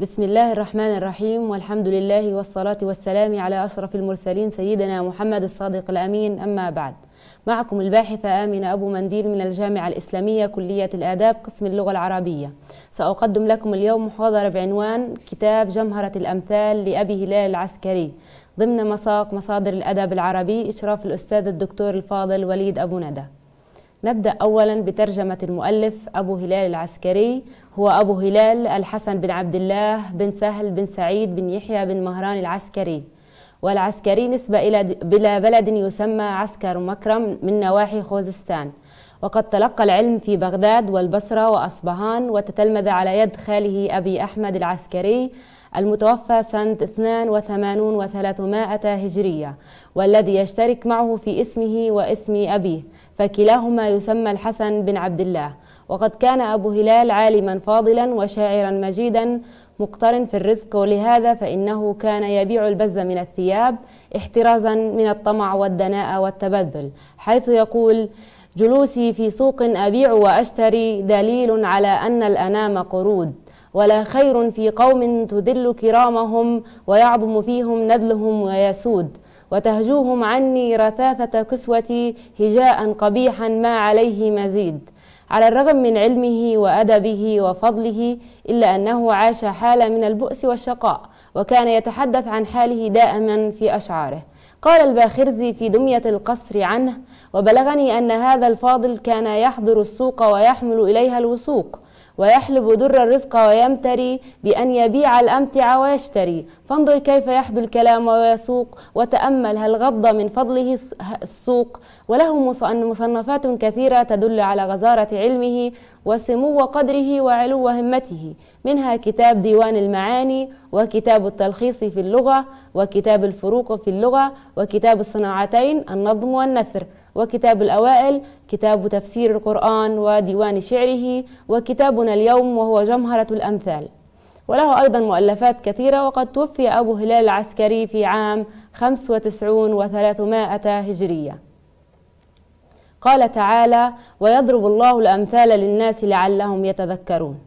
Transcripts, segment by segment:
بسم الله الرحمن الرحيم والحمد لله والصلاة والسلام على أشرف المرسلين سيدنا محمد الصادق الأمين أما بعد معكم الباحثة آمنة أبو منديل من الجامعة الإسلامية كلية الآداب قسم اللغة العربية سأقدم لكم اليوم محاضرة بعنوان كتاب جمهرة الأمثال لأبي هلال العسكري ضمن مساق مصادر الأدب العربي إشراف الأستاذ الدكتور الفاضل وليد أبو ندى نبدأ أولا بترجمة المؤلف أبو هلال العسكري هو أبو هلال الحسن بن عبد الله بن سهل بن سعيد بن يحيى بن مهران العسكري والعسكري نسبة إلى بلد يسمى عسكر مكرم من نواحي خوزستان وقد تلقى العلم في بغداد والبصرة وأصبهان وتتلمذ على يد خاله أبي أحمد العسكري المتوفى سنة 82 و300 هجرية والذي يشترك معه في اسمه واسم أبيه فكلاهما يسمى الحسن بن عبد الله وقد كان أبو هلال عالما فاضلا وشاعرا مجيدا مقترن في الرزق ولهذا فإنه كان يبيع البز من الثياب احترازا من الطمع والدناءة والتبذل حيث يقول جلوسي في سوق أبيع وأشتري دليل على أن الأنام قرود ولا خير في قوم تذل كرامهم ويعظم فيهم نذلهم ويسود وتهجوهم عني رثاثة كسوتي هجاء قبيحا ما عليه مزيد على الرغم من علمه وأدبه وفضله إلا أنه عاش حالة من البؤس والشقاء وكان يتحدث عن حاله دائما في أشعاره قال الباخرزي في دمية القصر عنه وبلغني أن هذا الفاضل كان يحضر السوق ويحمل إليها الوسوق ويحلب در الرزق ويمتري بأن يبيع الأمتع ويشتري فانظر كيف يحدو الكلام ويسوق وتأمل هل غض من فضله السوق وله مصنفات كثيرة تدل على غزارة علمه وسمو قدره وعلو همته منها كتاب ديوان المعاني وكتاب التلخيص في اللغة وكتاب الفروق في اللغة وكتاب الصناعتين النظم والنثر وكتاب الأوائل كتاب تفسير القرآن وديوان شعره وكتابنا اليوم وهو جمهرة الأمثال وله أيضا مؤلفات كثيرة وقد توفي أبو هلال العسكري في عام 95 و300 هجرية قال تعالى ويضرب الله الأمثال للناس لعلهم يتذكرون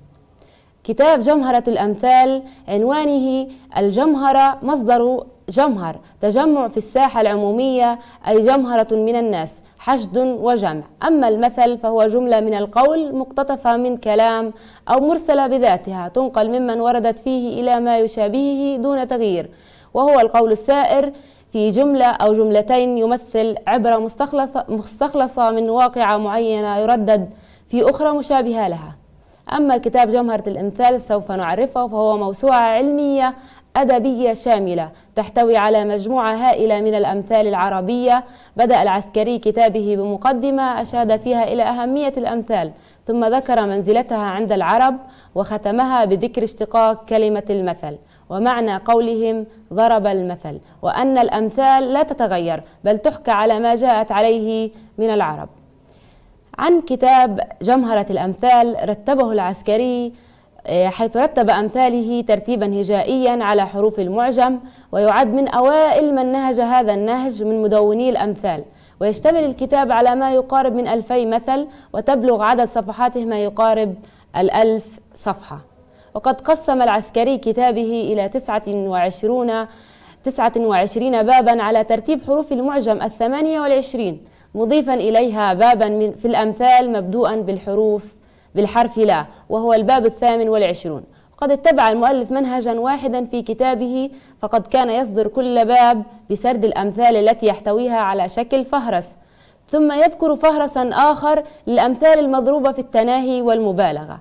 كتاب جمهرة الأمثال عنوانه الجمهرة مصدر جمهر تجمع في الساحة العمومية أي جمهرة من الناس حشد وجمع أما المثل فهو جملة من القول مقتطفة من كلام أو مرسلة بذاتها تنقل ممن وردت فيه إلى ما يشابهه دون تغيير وهو القول السائر في جملة أو جملتين يمثل عبرة مستخلصة, مستخلصة من واقعة معينة يردد في أخرى مشابهة لها أما كتاب جمهرة الإمثال سوف نعرفه فهو موسوعة علمية أدبية شاملة تحتوي على مجموعة هائلة من الأمثال العربية بدأ العسكري كتابه بمقدمة أشاد فيها إلى أهمية الأمثال ثم ذكر منزلتها عند العرب وختمها بذكر اشتقاق كلمة المثل ومعنى قولهم ضرب المثل وأن الأمثال لا تتغير بل تحكى على ما جاءت عليه من العرب عن كتاب جمهرة الأمثال رتبه العسكري آه، حيث رتب أمثاله ترتيبا هجائيا على حروف المعجم ويعد من أوائل من نهج هذا النهج من مدوني الأمثال ويشتمل الكتاب على ما يقارب من ألفي مثل وتبلغ عدد صفحاته ما يقارب الألف صفحة وقد قسم العسكري كتابه إلى 29 29 بابا على ترتيب حروف المعجم الثمانية والعشرين مضيفا إليها بابا في الأمثال مبدوءا بالحروف بالحرف لا وهو الباب الثامن والعشرون وقد اتبع المؤلف منهجا واحدا في كتابه فقد كان يصدر كل باب بسرد الأمثال التي يحتويها على شكل فهرس ثم يذكر فهرسا آخر للأمثال المضروبة في التناهي والمبالغة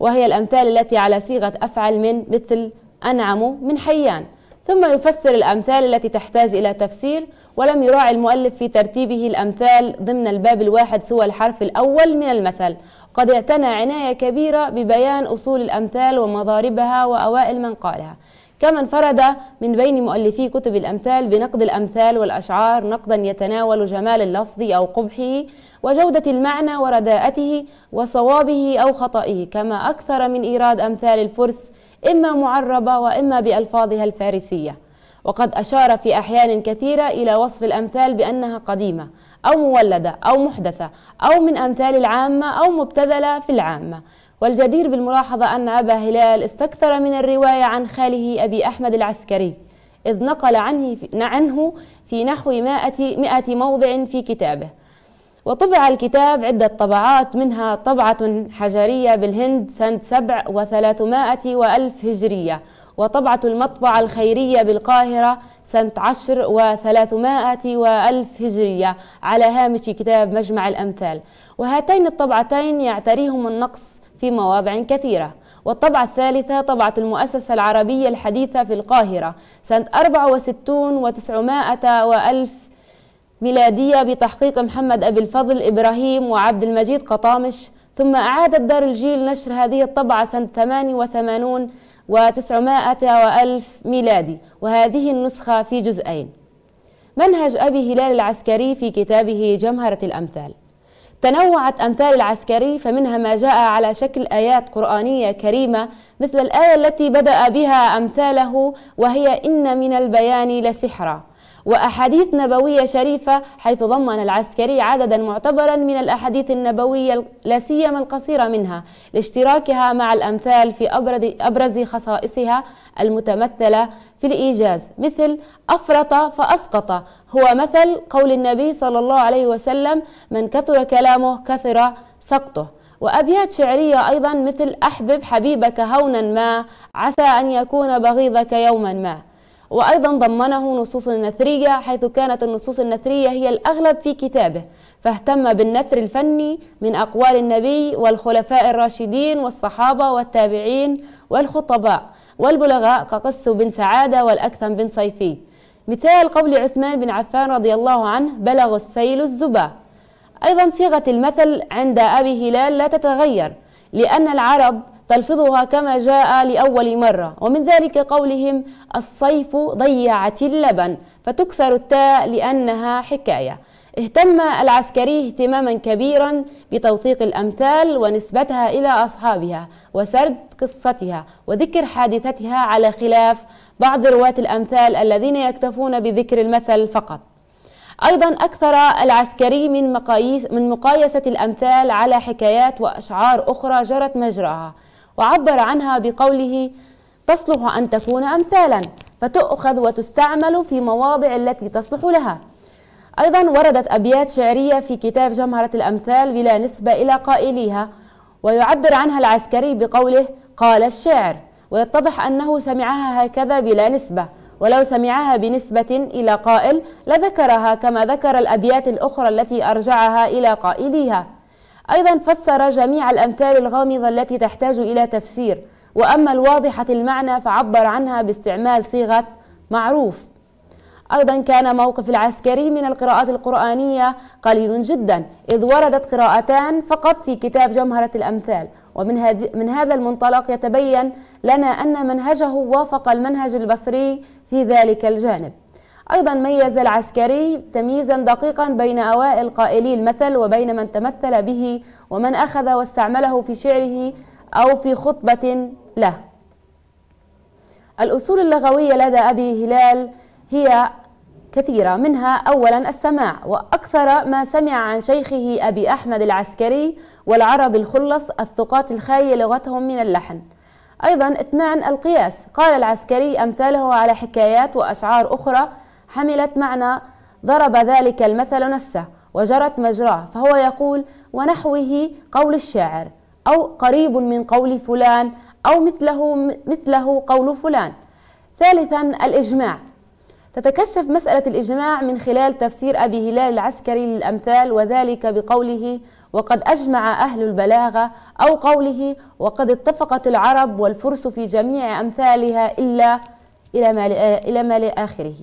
وهي الأمثال التي على صيغة أفعل من مثل أنعم من حيان ثم يفسر الأمثال التي تحتاج إلى تفسير ولم يراعي المؤلف في ترتيبه الأمثال ضمن الباب الواحد سوى الحرف الأول من المثل قد اعتنى عناية كبيرة ببيان أصول الأمثال ومضاربها وأوائل من قالها كما انفرد من بين مؤلفي كتب الأمثال بنقد الأمثال والأشعار نقدا يتناول جمال اللفظ أو قبحه وجودة المعنى ورداءته وصوابه أو خطئه كما أكثر من إيراد أمثال الفرس إما معربة وإما بألفاظها الفارسية وقد أشار في أحيان كثيرة إلى وصف الأمثال بأنها قديمة أو مولدة أو محدثة أو من أمثال العامة أو مبتذلة في العامة والجدير بالملاحظة أن أبا هلال استكثر من الرواية عن خاله أبي أحمد العسكري إذ نقل عنه في, عنه في نحو مائة موضع في كتابه وطبع الكتاب عدة طبعات منها طبعة حجرية بالهند سنة سبع وثلاثمائة وألف هجرية وطبعة المطبعة الخيرية بالقاهرة سنة عشر وثلاثمائة وألف هجرية على هامش كتاب مجمع الأمثال وهاتين الطبعتين يعتريهم النقص في مواضع كثيرة والطبعة الثالثة طبعة المؤسسة العربية الحديثة في القاهرة سنة 64 و900 وألف ميلادية بتحقيق محمد أبي الفضل إبراهيم وعبد المجيد قطامش ثم أعادت دار الجيل نشر هذه الطبعة سنة 88 و900 وألف ميلادي وهذه النسخة في جزئين منهج أبي هلال العسكري في كتابه جمهرة الأمثال تنوعت أمثال العسكري فمنها ما جاء على شكل آيات قرآنية كريمة مثل الآية التي بدأ بها أمثاله وهي إن من البيان لسحرًا وأحاديث نبوية شريفة حيث ضمن العسكري عددا معتبرا من الأحاديث النبوية لا سيما القصيرة منها لاشتراكها مع الأمثال في أبرز خصائصها المتمثلة في الإيجاز مثل أفرط فأسقط هو مثل قول النبي صلى الله عليه وسلم من كثر كلامه كثر سقطه وأبيات شعرية أيضا مثل أحبب حبيبك هونا ما عسى أن يكون بغيضك يوما ما وأيضا ضمنه نصوص نثرية حيث كانت النصوص النثرية هي الأغلب في كتابه فاهتم بالنثر الفني من أقوال النبي والخلفاء الراشدين والصحابة والتابعين والخطباء والبلغاء كقس بن سعادة والأكثم بن صيفي مثال قول عثمان بن عفان رضي الله عنه بلغ السيل الزبا أيضا صيغة المثل عند أبي هلال لا تتغير لأن العرب تلفظها كما جاء لأول مرة ومن ذلك قولهم الصيف ضيعت اللبن فتكسر التاء لأنها حكاية اهتم العسكري اهتماما كبيرا بتوثيق الأمثال ونسبتها إلى أصحابها وسرد قصتها وذكر حادثتها على خلاف بعض رواة الأمثال الذين يكتفون بذكر المثل فقط أيضا أكثر العسكري من, مقاييس من مقايسة الأمثال على حكايات وأشعار أخرى جرت مجراها وعبر عنها بقوله تصلح أن تكون أمثالا فتؤخذ وتستعمل في مواضع التي تصلح لها أيضا وردت أبيات شعرية في كتاب جمهرة الأمثال بلا نسبة إلى قائليها ويعبر عنها العسكري بقوله قال الشاعر ويتضح أنه سمعها هكذا بلا نسبة ولو سمعها بنسبة إلى قائل لذكرها كما ذكر الأبيات الأخرى التي أرجعها إلى قائليها أيضا فسر جميع الأمثال الغامضة التي تحتاج إلى تفسير وأما الواضحة المعنى فعبر عنها باستعمال صيغة معروف أيضا كان موقف العسكري من القراءات القرآنية قليل جدا إذ وردت قراءتان فقط في كتاب جمهرة الأمثال ومن من هذا المنطلق يتبين لنا أن منهجه وافق المنهج البصري في ذلك الجانب أيضا ميز العسكري تمييزا دقيقا بين أوائل قائلي المثل وبين من تمثل به ومن أخذ واستعمله في شعره أو في خطبة له الأصول اللغوية لدى أبي هلال هي كثيرة منها أولا السماع وأكثر ما سمع عن شيخه أبي أحمد العسكري والعرب الخلص الثقات الخاية لغتهم من اللحن أيضا اثنان القياس قال العسكري أمثاله على حكايات وأشعار أخرى حملت معنى ضرب ذلك المثل نفسه وجرت مجراه فهو يقول ونحوه قول الشاعر أو قريب من قول فلان أو مثله مثله قول فلان ثالثا الإجماع تتكشف مسألة الإجماع من خلال تفسير أبي هلال العسكري للأمثال وذلك بقوله وقد أجمع أهل البلاغة أو قوله وقد اتفقت العرب والفرس في جميع أمثالها إلا إلى ما لآخره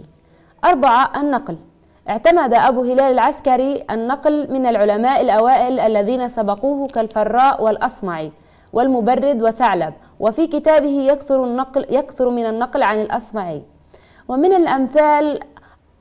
أربعة النقل اعتمد أبو هلال العسكري النقل من العلماء الأوائل الذين سبقوه كالفراء والأصمعي والمبرد وثعلب وفي كتابه يكثر, النقل يكثر من النقل عن الأصمعي ومن الأمثال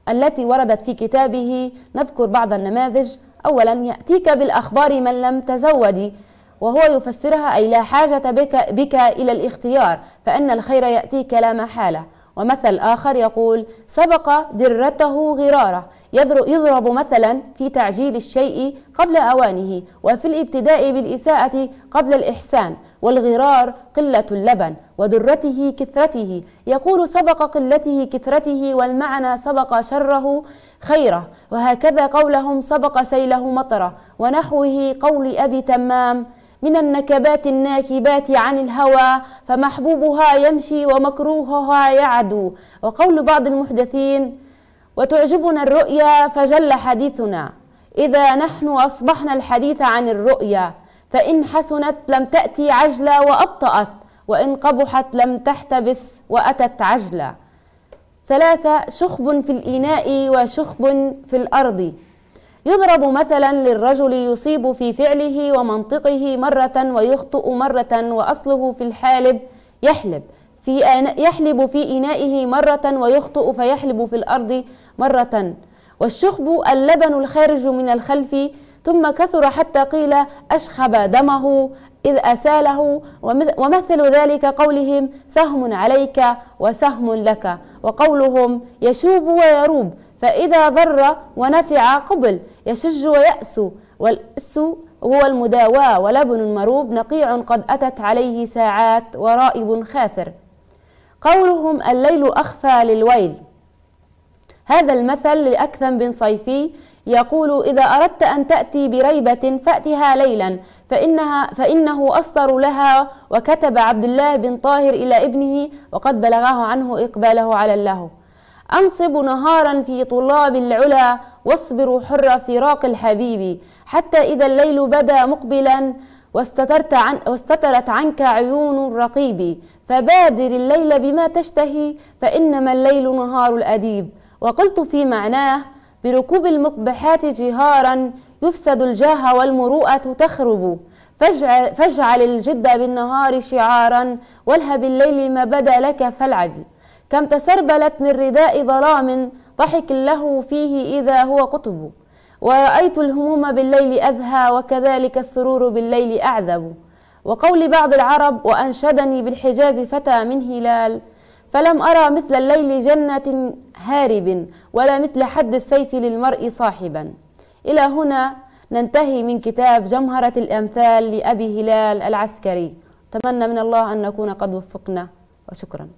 التي وردت في كتابه نذكر بعض النماذج أولا يأتيك بالأخبار من لم تزودي وهو يفسرها أي لا حاجة بك, بك إلى الاختيار فإن الخير يأتيك لا محالة ومثل آخر يقول سبق درته غرارة يضرب مثلا في تعجيل الشيء قبل أوانه وفي الابتداء بالإساءة قبل الإحسان والغرار قلة اللبن ودرته كثرته يقول سبق قلته كثرته والمعنى سبق شره خيره وهكذا قولهم سبق سيله مطره ونحوه قول أبي تمام من النكبات الناكبات عن الهوى فمحبوبها يمشي ومكروهها يعدو وقول بعض المحدثين وتعجبنا الرؤيا فجل حديثنا إذا نحن أصبحنا الحديث عن الرؤيا فإن حسنت لم تأتي عجلة وأبطأت وإن قبحت لم تحتبس وأتت عجلة ثلاثة شخب في الإناء وشخب في الأرض يضرب مثلا للرجل يصيب في فعله ومنطقه مرة ويخطئ مرة وأصله في الحالب يحلب في يحلب في إنائه مرة ويخطئ فيحلب في الأرض مرة والشخب اللبن الخارج من الخلف ثم كثر حتى قيل أشخب دمه إذ أساله ومثل ذلك قولهم سهم عليك وسهم لك وقولهم يشوب ويروب فإذا ضر ونفع قبل يشج ويأس والأس هو المداواة ولبن مروب نقيع قد أتت عليه ساعات ورائب خاثر قولهم الليل أخفى للويل هذا المثل لأكثم بن صيفي يقول إذا أردت أن تأتي بريبة فأتها ليلا فإنها فإنه أصدر لها وكتب عبد الله بن طاهر إلى ابنه وقد بلغه عنه إقباله على اللهو أنصب نهارا في طلاب العلا واصبر حر فراق الحبيب حتى إذا الليل بدا مقبلا واستترت عن واستترت عنك عيون الرقيب فبادر الليل بما تشتهي فإنما الليل نهار الأديب وقلت في معناه بركوب المقبحات جهارا يفسد الجاه والمروءة تخرب فاجعل, فاجعل الجد بالنهار شعارا والهب الليل ما بدا لك فالعب كم تسربلت من رداء ظلام ضحك له فيه إذا هو قطب ورأيت الهموم بالليل أذهى وكذلك السرور بالليل أعذب وقول بعض العرب وأنشدني بالحجاز فتى من هلال فلم أرى مثل الليل جنة هارب ولا مثل حد السيف للمرء صاحبا إلى هنا ننتهي من كتاب جمهرة الأمثال لأبي هلال العسكري أتمنى من الله أن نكون قد وفقنا وشكرا